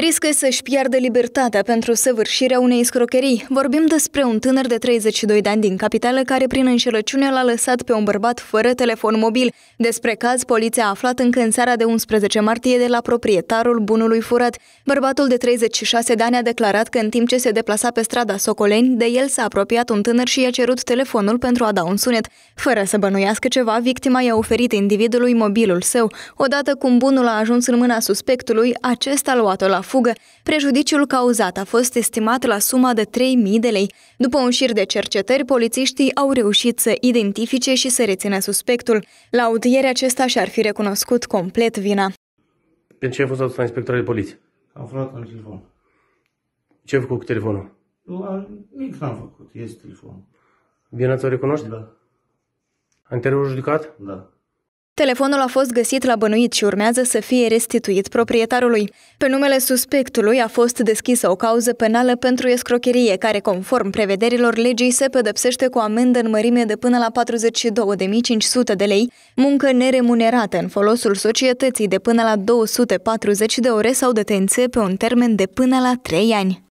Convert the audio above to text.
riscă să-și piardă libertatea pentru săvârșirea unei scrocherii. Vorbim despre un tânăr de 32 de ani din capitală care prin înșelăciune l-a lăsat pe un bărbat fără telefon mobil. Despre caz, poliția a aflat încă în seara de 11 martie de la proprietarul bunului furat. Bărbatul de 36 de ani a declarat că în timp ce se deplasa pe strada Socoleni, de el s-a apropiat un tânăr și i-a cerut telefonul pentru a da un sunet. Fără să bănuiască ceva, victima i-a oferit individului mobilul său. Odată cum bunul a ajuns în mâna suspectului, acesta a luat-o la fugă, prejudiciul cauzat a fost estimat la suma de 3.000 de lei. După un șir de cercetări, polițiștii au reușit să identifice și să rețină suspectul. La audiere acesta și-ar fi recunoscut complet vina. Pentru ce a fost adus la inspectorul de poliție? Am furat la telefon. Ce a făcut cu telefonul? La, nimic n-am făcut, este telefonul. Bine ați o recunoști? Da. Anterior judecat? Da. Telefonul a fost găsit la bănuit și urmează să fie restituit proprietarului. Pe numele suspectului a fost deschisă o cauză penală pentru escrocherie, care, conform prevederilor legii, se pedepsește cu amendă în mărime de până la 42.500 de lei, muncă neremunerată în folosul societății de până la 240 de ore sau detenție pe un termen de până la 3 ani.